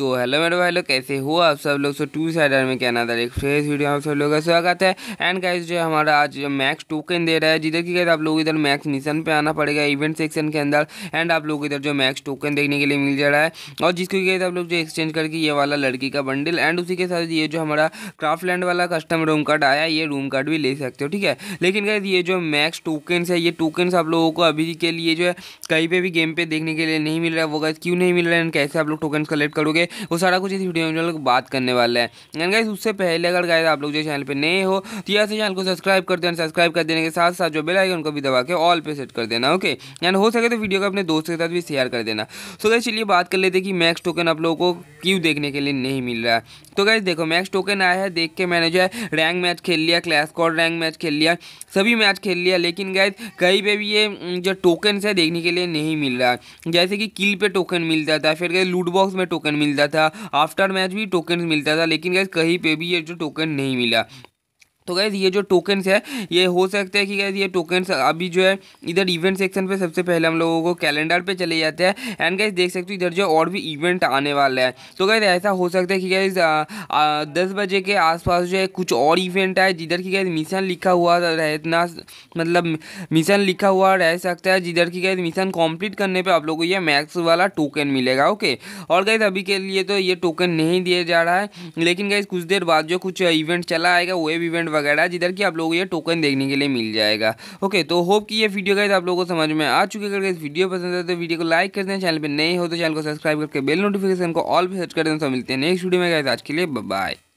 तो हेलो मेरे भाई लोग कैसे हो आप सब लोग सो टू साइडर में क्या नाम एक फ्रेश वीडियो आप सब लोगों का स्वागत है एंड गाइस जो हमारा आज मैक्स टोकन दे रहा है जिधर की आप लोग इधर मैक्स मिशन पे आना पड़ेगा इवेंट सेक्शन के अंदर एंड आप लोग इधर जो मैक्स टोकन देखने के लिए मिल जा रहा है और जिसको कहते आप लोग जो एक्सचेंज करके ये वाला लड़की का बंडल एंड उसी के साथ ये जो हमारा क्राफ्ट लैंड वाला कस्टम रूम कार्ड आया ये रूम कार्ड भी ले सकते हो ठीक है लेकिन गाइज ये जो मैक्स टोकन्स है ये टोकन्स आप लोगों को अभी के लिए जो है कहीं पर भी गेम पे देखने के लिए नहीं मिल रहा है वो गाइज क्यों नहीं मिल रहा है एंड कैसे आप लोग टोकन कलेक्ट करोगे वो सारा कुछ इस वीडियो में लोग बात करने वाले हैं एंड गाइस उससे पहले अगर गाइस आप लोग जो चैनल पर नए हो तो ऐसे चैनल को सब्सक्राइब कर देना सब्सक्राइब कर देने के साथ साथ जो बेल आएगा उनको भी दबा के ऑल पे सेट कर देना ओके एंड हो सके तो वीडियो को अपने दोस्त के साथ भी शेयर कर देना सो गाइस चलिए बात कर लेते कि मैक्स टोकन आप लोगों को क्यू देखने के लिए नहीं मिल रहा है तो गैस देखो मैक्स टोकन आया है देख के मैंने जो है रैंक मैच खेल लिया क्लैश कॉड रैंक मैच खेल लिया सभी मैच खेल लिया लेकिन गैस कहीं पे भी ये जो टोकन है देखने के लिए नहीं मिल रहा है जैसे कि किल पे टोकन मिलता था फिर गए लूटबॉक्स बॉक्स में टोकन मिलता था आफ्टर मैच भी टोकन मिलता था लेकिन गैस कहीं पर भी ये जो टोकन नहीं मिला तो गैस ये जो टोकन्स है ये हो सकता है कि गैस ये टोकन्स अभी जो है इधर इवेंट सेक्शन पे सबसे पहले हम लोगों को कैलेंडर पे चले जाते हैं एंड गैस देख सकते हो इधर जो और भी इवेंट आने वाला है तो गैस ऐसा हो सकता है कि गैस दस बजे के आसपास जो है कुछ और इवेंट है जिधर की गैस मिशन लिखा हुआ रहना मतलब मिशन लिखा हुआ रह सकता है जिधर की गैस मिशन कम्प्लीट करने पर आप लोगों को यह मैक्स वाला टोकन मिलेगा ओके और गैस अभी के लिए तो ये टोकन नहीं दिया जा रहा है लेकिन गैस कुछ देर बाद जो कुछ इवेंट चला आएगा वेब इवेंट वगैरह जिधर कि आप लोगों को ये टोकन देखने के लिए मिल जाएगा ओके तो होप कि ये वीडियो गाइज आप लोगों को समझ में आ चुके अगर इस वीडियो पसंद है तो वीडियो को लाइक कर दें चैनल पर नए हो तो चैनल को सब्सक्राइब करके बेल नोटिफिकेशन को ऑल भी सर्च कर दें तो मिलते हैं नेक्स्ट वीडियो में गए आज के लिए बाय